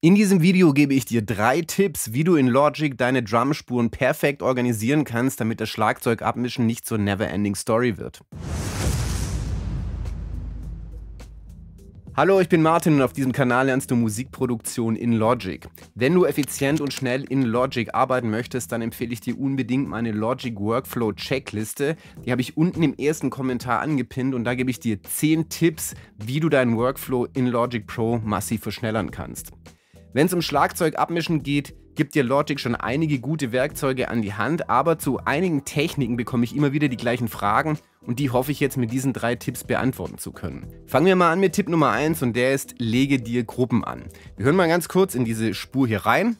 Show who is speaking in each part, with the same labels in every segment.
Speaker 1: In diesem Video gebe ich dir drei Tipps, wie du in Logic deine Drumspuren perfekt organisieren kannst, damit das Schlagzeugabmischen nicht zur Neverending Story wird. Hallo, ich bin Martin und auf diesem Kanal lernst du Musikproduktion in Logic. Wenn du effizient und schnell in Logic arbeiten möchtest, dann empfehle ich dir unbedingt meine Logic Workflow Checkliste. Die habe ich unten im ersten Kommentar angepinnt und da gebe ich dir 10 Tipps, wie du deinen Workflow in Logic Pro massiv verschnellern kannst. Wenn es um Schlagzeugabmischen geht, gibt dir Logic schon einige gute Werkzeuge an die Hand, aber zu einigen Techniken bekomme ich immer wieder die gleichen Fragen und die hoffe ich jetzt mit diesen drei Tipps beantworten zu können. Fangen wir mal an mit Tipp Nummer 1 und der ist, lege dir Gruppen an. Wir hören mal ganz kurz in diese Spur hier rein.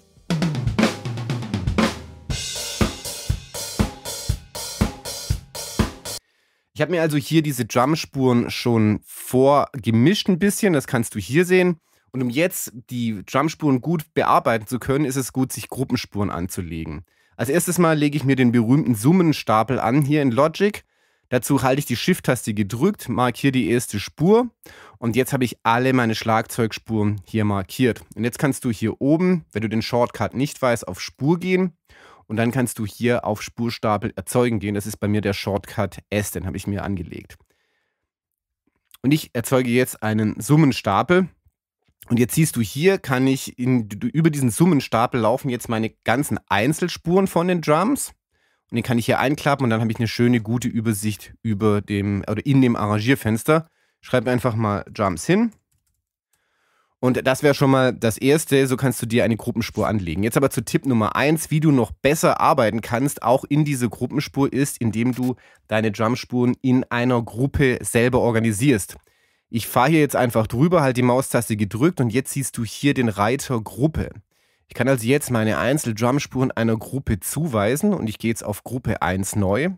Speaker 1: Ich habe mir also hier diese Drumspuren schon vorgemischt ein bisschen, das kannst du hier sehen. Und um jetzt die Drumspuren gut bearbeiten zu können, ist es gut, sich Gruppenspuren anzulegen. Als erstes Mal lege ich mir den berühmten Summenstapel an hier in Logic. Dazu halte ich die Shift-Taste gedrückt, markiere die erste Spur und jetzt habe ich alle meine Schlagzeugspuren hier markiert. Und jetzt kannst du hier oben, wenn du den Shortcut nicht weißt, auf Spur gehen und dann kannst du hier auf Spurstapel erzeugen gehen. Das ist bei mir der Shortcut S, den habe ich mir angelegt. Und ich erzeuge jetzt einen Summenstapel. Und jetzt siehst du hier, kann ich in, über diesen Summenstapel laufen jetzt meine ganzen Einzelspuren von den Drums. Und den kann ich hier einklappen und dann habe ich eine schöne, gute Übersicht über dem oder in dem Arrangierfenster. Schreib einfach mal Drums hin. Und das wäre schon mal das erste, so kannst du dir eine Gruppenspur anlegen. Jetzt aber zu Tipp Nummer eins, wie du noch besser arbeiten kannst, auch in diese Gruppenspur ist, indem du deine Drumspuren in einer Gruppe selber organisierst ich fahre hier jetzt einfach drüber, halt die Maustaste gedrückt und jetzt siehst du hier den Reiter Gruppe. Ich kann also jetzt meine Einzel-Drumspuren einer Gruppe zuweisen und ich gehe jetzt auf Gruppe 1 neu.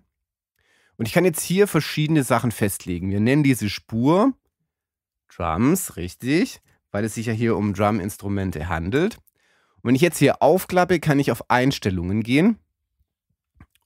Speaker 1: Und ich kann jetzt hier verschiedene Sachen festlegen. Wir nennen diese Spur Drums, richtig, weil es sich ja hier um Drum-Instrumente handelt. Und wenn ich jetzt hier aufklappe, kann ich auf Einstellungen gehen.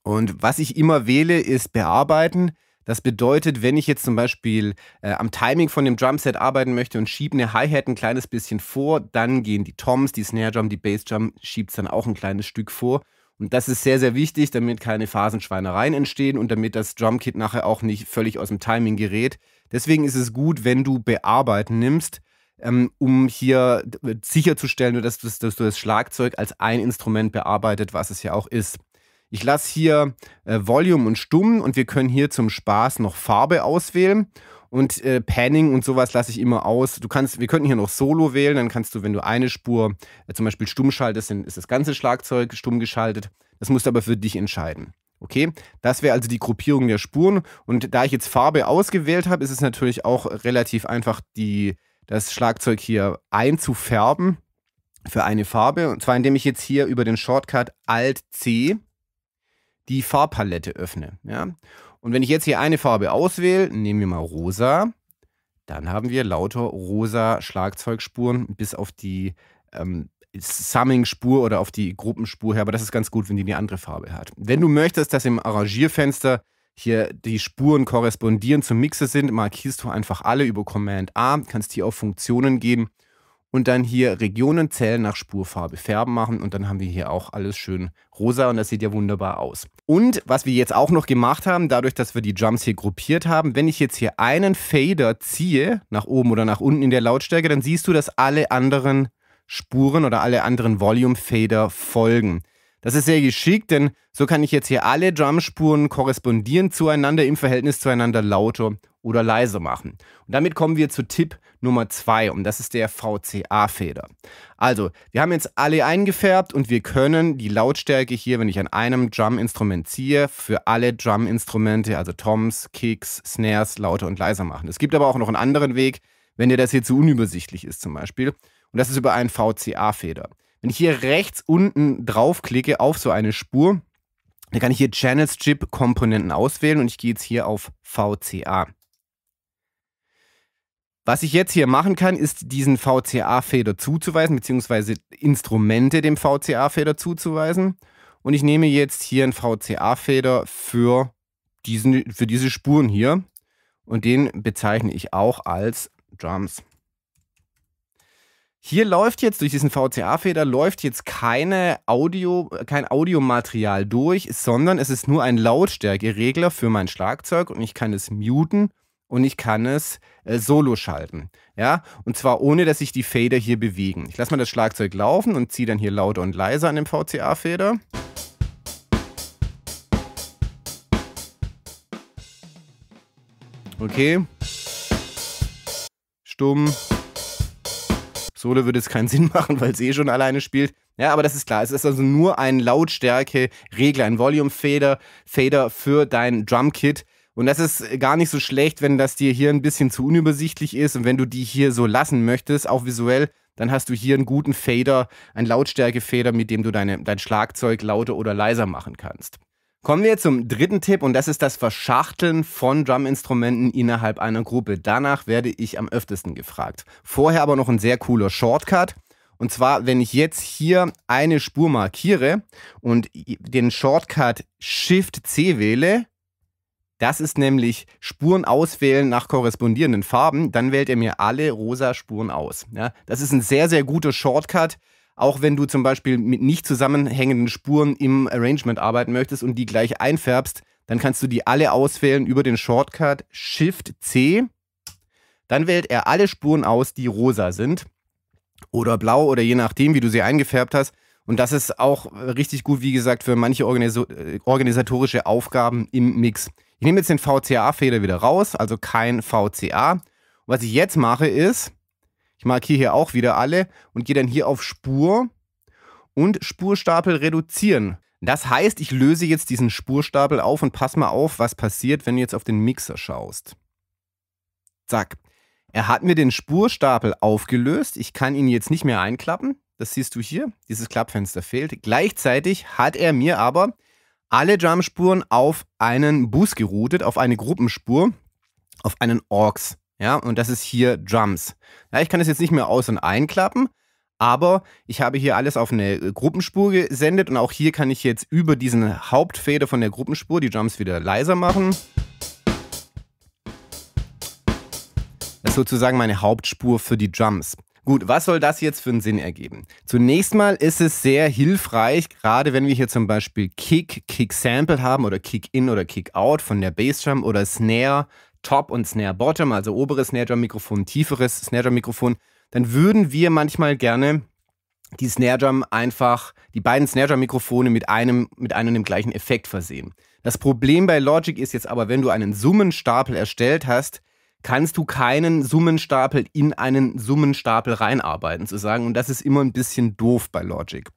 Speaker 1: Und was ich immer wähle, ist Bearbeiten. Das bedeutet, wenn ich jetzt zum Beispiel äh, am Timing von dem Drumset arbeiten möchte und schiebe eine Hi-Hat ein kleines bisschen vor, dann gehen die Toms, die Snare Drum, die Bass Drum, schiebt es dann auch ein kleines Stück vor. Und das ist sehr, sehr wichtig, damit keine Phasenschweinereien entstehen und damit das Drumkit nachher auch nicht völlig aus dem Timing gerät. Deswegen ist es gut, wenn du Bearbeiten nimmst, ähm, um hier äh, sicherzustellen, dass, dass, dass du das Schlagzeug als ein Instrument bearbeitet, was es ja auch ist. Ich lasse hier äh, Volume und Stumm und wir können hier zum Spaß noch Farbe auswählen. Und äh, Panning und sowas lasse ich immer aus. Du kannst, wir könnten hier noch Solo wählen, dann kannst du, wenn du eine Spur äh, zum Beispiel stumm schaltest, dann ist das ganze Schlagzeug stumm geschaltet. Das musst du aber für dich entscheiden. Okay, das wäre also die Gruppierung der Spuren. Und da ich jetzt Farbe ausgewählt habe, ist es natürlich auch relativ einfach, die, das Schlagzeug hier einzufärben für eine Farbe. Und zwar indem ich jetzt hier über den Shortcut Alt C die Farbpalette öffne. Ja? Und wenn ich jetzt hier eine Farbe auswähle, nehmen wir mal rosa, dann haben wir lauter rosa Schlagzeugspuren bis auf die ähm, Summing-Spur oder auf die Gruppenspur her, aber das ist ganz gut, wenn die eine andere Farbe hat. Wenn du möchtest, dass im Arrangierfenster hier die Spuren korrespondieren zum Mixer sind, markierst du einfach alle über Command A, kannst hier auf Funktionen gehen und dann hier Regionen zählen nach Spurfarbe färben machen und dann haben wir hier auch alles schön rosa und das sieht ja wunderbar aus. Und was wir jetzt auch noch gemacht haben, dadurch, dass wir die Drums hier gruppiert haben, wenn ich jetzt hier einen Fader ziehe, nach oben oder nach unten in der Lautstärke, dann siehst du, dass alle anderen Spuren oder alle anderen Volume Fader folgen. Das ist sehr geschickt, denn so kann ich jetzt hier alle Drumspuren korrespondieren zueinander im Verhältnis zueinander lauter oder leise machen. Und damit kommen wir zu Tipp Nummer zwei und das ist der vca feder Also, wir haben jetzt alle eingefärbt und wir können die Lautstärke hier, wenn ich an einem Drum-Instrument ziehe, für alle Drum-Instrumente, also Toms, Kicks, Snares, lauter und leiser machen. Es gibt aber auch noch einen anderen Weg, wenn dir das hier zu unübersichtlich ist zum Beispiel. Und das ist über einen vca feder Wenn ich hier rechts unten draufklicke auf so eine Spur, dann kann ich hier Channel chip Komponenten auswählen und ich gehe jetzt hier auf VCA. Was ich jetzt hier machen kann, ist diesen VCA-Fader zuzuweisen, beziehungsweise Instrumente dem VCA-Fader zuzuweisen. Und ich nehme jetzt hier einen VCA-Fader für, für diese Spuren hier. Und den bezeichne ich auch als Drums. Hier läuft jetzt durch diesen VCA-Fader läuft jetzt keine Audio, kein Audiomaterial durch, sondern es ist nur ein Lautstärkeregler für mein Schlagzeug und ich kann es muten und ich kann es äh, solo schalten. Ja? Und zwar ohne, dass sich die Fader hier bewegen. Ich lasse mal das Schlagzeug laufen und ziehe dann hier lauter und leiser an dem VCA-Fader. Okay. Stumm. Solo würde es keinen Sinn machen, weil es eh schon alleine spielt. Ja, aber das ist klar. Es ist also nur ein Lautstärke-Regler, ein Volume-Fader Fader für dein Drumkit. kit und das ist gar nicht so schlecht, wenn das dir hier ein bisschen zu unübersichtlich ist und wenn du die hier so lassen möchtest, auch visuell, dann hast du hier einen guten Fader, einen Lautstärke-Fader, mit dem du deine, dein Schlagzeug lauter oder leiser machen kannst. Kommen wir zum dritten Tipp und das ist das Verschachteln von Druminstrumenten innerhalb einer Gruppe. Danach werde ich am öftesten gefragt. Vorher aber noch ein sehr cooler Shortcut. Und zwar, wenn ich jetzt hier eine Spur markiere und den Shortcut Shift C wähle, das ist nämlich Spuren auswählen nach korrespondierenden Farben. Dann wählt er mir alle rosa Spuren aus. Ja, das ist ein sehr, sehr guter Shortcut, auch wenn du zum Beispiel mit nicht zusammenhängenden Spuren im Arrangement arbeiten möchtest und die gleich einfärbst. Dann kannst du die alle auswählen über den Shortcut Shift C. Dann wählt er alle Spuren aus, die rosa sind oder blau oder je nachdem, wie du sie eingefärbt hast. Und das ist auch richtig gut, wie gesagt, für manche äh, organisatorische Aufgaben im Mix. Ich nehme jetzt den VCA-Fehler wieder raus, also kein VCA. Und was ich jetzt mache ist, ich markiere hier auch wieder alle und gehe dann hier auf Spur und Spurstapel reduzieren. Das heißt, ich löse jetzt diesen Spurstapel auf und pass mal auf, was passiert, wenn du jetzt auf den Mixer schaust. Zack. Er hat mir den Spurstapel aufgelöst. Ich kann ihn jetzt nicht mehr einklappen. Das siehst du hier. Dieses Klappfenster fehlt. Gleichzeitig hat er mir aber alle Drumspuren auf einen Boost geroutet, auf eine Gruppenspur, auf einen Orks. Ja, und das ist hier Drums. Ja, ich kann das jetzt nicht mehr aus- und einklappen, aber ich habe hier alles auf eine äh, Gruppenspur gesendet und auch hier kann ich jetzt über diesen Hauptfeder von der Gruppenspur die Drums wieder leiser machen. Das ist sozusagen meine Hauptspur für die Drums. Gut, was soll das jetzt für einen Sinn ergeben? Zunächst mal ist es sehr hilfreich, gerade wenn wir hier zum Beispiel Kick, Kick-Sample haben oder Kick-In oder Kick-Out von der Bassdrum oder Snare, Top und Snare Bottom, also oberes Snare Drum Mikrofon, tieferes Snare Drum Mikrofon, dann würden wir manchmal gerne die Snare Drum einfach, die beiden Snare Drum Mikrofone mit einem, mit einem dem gleichen Effekt versehen. Das Problem bei Logic ist jetzt aber, wenn du einen Summenstapel erstellt hast, kannst du keinen Summenstapel in einen Summenstapel reinarbeiten, zu sagen. Und das ist immer ein bisschen doof bei Logic.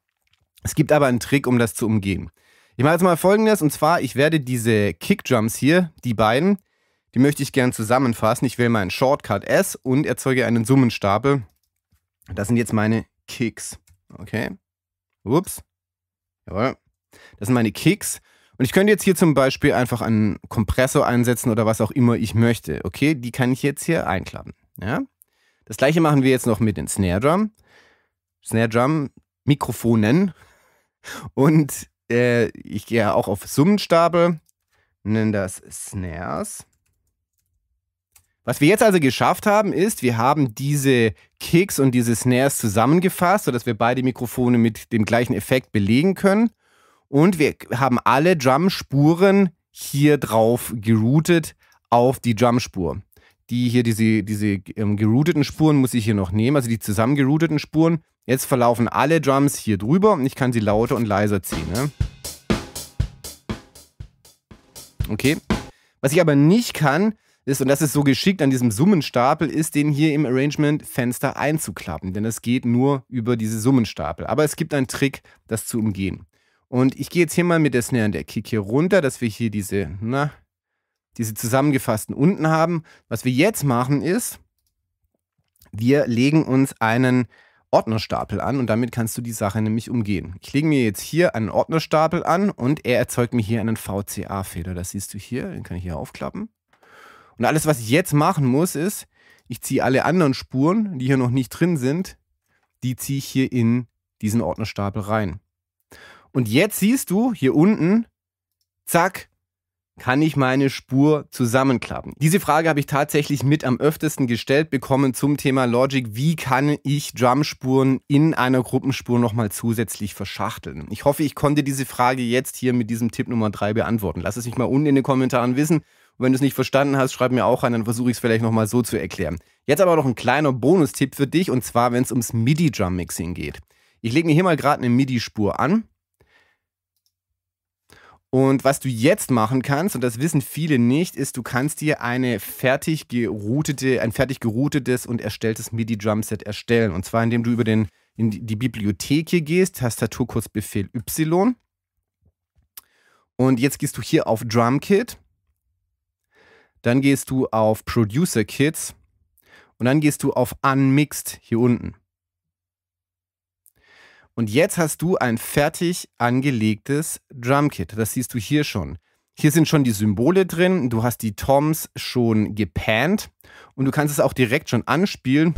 Speaker 1: Es gibt aber einen Trick, um das zu umgehen. Ich mache jetzt mal folgendes, und zwar, ich werde diese Kickdrums hier, die beiden, die möchte ich gern zusammenfassen. Ich wähle meinen Shortcut S und erzeuge einen Summenstapel. Das sind jetzt meine Kicks. Okay. Ups. Jawohl. Das sind meine Kicks. Und ich könnte jetzt hier zum Beispiel einfach einen Kompressor einsetzen oder was auch immer ich möchte. Okay, die kann ich jetzt hier einklappen. Ja? Das gleiche machen wir jetzt noch mit den Snare Drum. Snare Drum, Mikrofonen. Und äh, ich gehe auch auf Summenstapel, nenne das Snares. Was wir jetzt also geschafft haben, ist, wir haben diese Kicks und diese Snares zusammengefasst, sodass wir beide Mikrofone mit dem gleichen Effekt belegen können. Und wir haben alle Drum-Spuren hier drauf geroutet auf die Drum-Spur. Die hier, diese, diese ähm, gerouteten Spuren muss ich hier noch nehmen, also die zusammengerouteten Spuren. Jetzt verlaufen alle Drums hier drüber und ich kann sie lauter und leiser ziehen. Ne? Okay. Was ich aber nicht kann, ist, und das ist so geschickt an diesem Summenstapel, ist, den hier im Arrangement-Fenster einzuklappen, denn es geht nur über diese Summenstapel. Aber es gibt einen Trick, das zu umgehen. Und ich gehe jetzt hier mal mit der Snare und der Kick hier runter, dass wir hier diese, na, diese zusammengefassten unten haben. Was wir jetzt machen ist, wir legen uns einen Ordnerstapel an und damit kannst du die Sache nämlich umgehen. Ich lege mir jetzt hier einen Ordnerstapel an und er erzeugt mir hier einen VCA-Fehler. Das siehst du hier, den kann ich hier aufklappen. Und alles, was ich jetzt machen muss, ist, ich ziehe alle anderen Spuren, die hier noch nicht drin sind, die ziehe ich hier in diesen Ordnerstapel rein. Und jetzt siehst du hier unten, zack, kann ich meine Spur zusammenklappen? Diese Frage habe ich tatsächlich mit am öftesten gestellt bekommen zum Thema Logic. Wie kann ich Drumspuren in einer Gruppenspur nochmal zusätzlich verschachteln? Ich hoffe, ich konnte diese Frage jetzt hier mit diesem Tipp Nummer 3 beantworten. Lass es mich mal unten in den Kommentaren wissen. Und wenn du es nicht verstanden hast, schreib mir auch an, dann versuche ich es vielleicht nochmal so zu erklären. Jetzt aber noch ein kleiner Bonustipp für dich und zwar, wenn es ums MIDI-Drum-Mixing geht. Ich lege mir hier mal gerade eine MIDI-Spur an und was du jetzt machen kannst, und das wissen viele nicht, ist, du kannst dir eine fertig geroutete, ein fertig geroutetes und erstelltes MIDI-Drumset erstellen. Und zwar, indem du über den, in die Bibliothek hier gehst, Tastaturkursbefehl Y. Und jetzt gehst du hier auf Drum Kit. Dann gehst du auf Producer Kits. Und dann gehst du auf Unmixed hier unten. Und jetzt hast du ein fertig angelegtes Drumkit. Das siehst du hier schon. Hier sind schon die Symbole drin. Du hast die Toms schon gepannt und du kannst es auch direkt schon anspielen.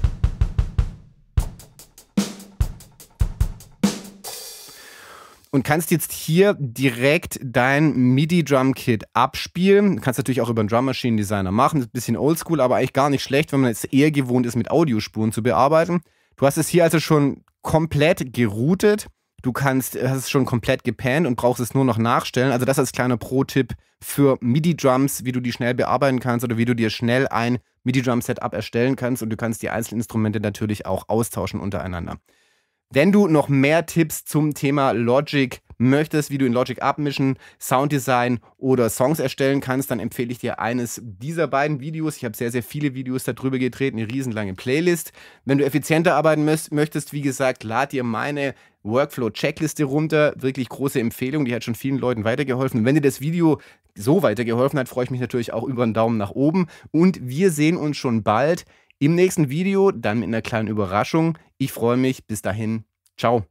Speaker 1: und kannst jetzt hier direkt dein MIDI-Drum-Kit abspielen. Du kannst natürlich auch über einen Drum Machine Designer machen. Ist ein bisschen oldschool, aber eigentlich gar nicht schlecht, wenn man jetzt eher gewohnt ist, mit Audiospuren zu bearbeiten. Du hast es hier also schon komplett geroutet. Du kannst, hast es schon komplett gepannt und brauchst es nur noch nachstellen. Also das als kleiner Pro-Tipp für MIDI-Drums, wie du die schnell bearbeiten kannst oder wie du dir schnell ein MIDI-Drum-Setup erstellen kannst und du kannst die Einzelinstrumente natürlich auch austauschen untereinander. Wenn du noch mehr Tipps zum Thema Logic hast, möchtest, wie du in Logic abmischen, Sounddesign oder Songs erstellen kannst, dann empfehle ich dir eines dieser beiden Videos. Ich habe sehr, sehr viele Videos darüber gedreht, eine riesenlange Playlist. Wenn du effizienter arbeiten möchtest, wie gesagt, lad dir meine Workflow-Checkliste runter. Wirklich große Empfehlung, die hat schon vielen Leuten weitergeholfen. Und wenn dir das Video so weitergeholfen hat, freue ich mich natürlich auch über einen Daumen nach oben. Und wir sehen uns schon bald im nächsten Video, dann mit einer kleinen Überraschung. Ich freue mich. Bis dahin. Ciao.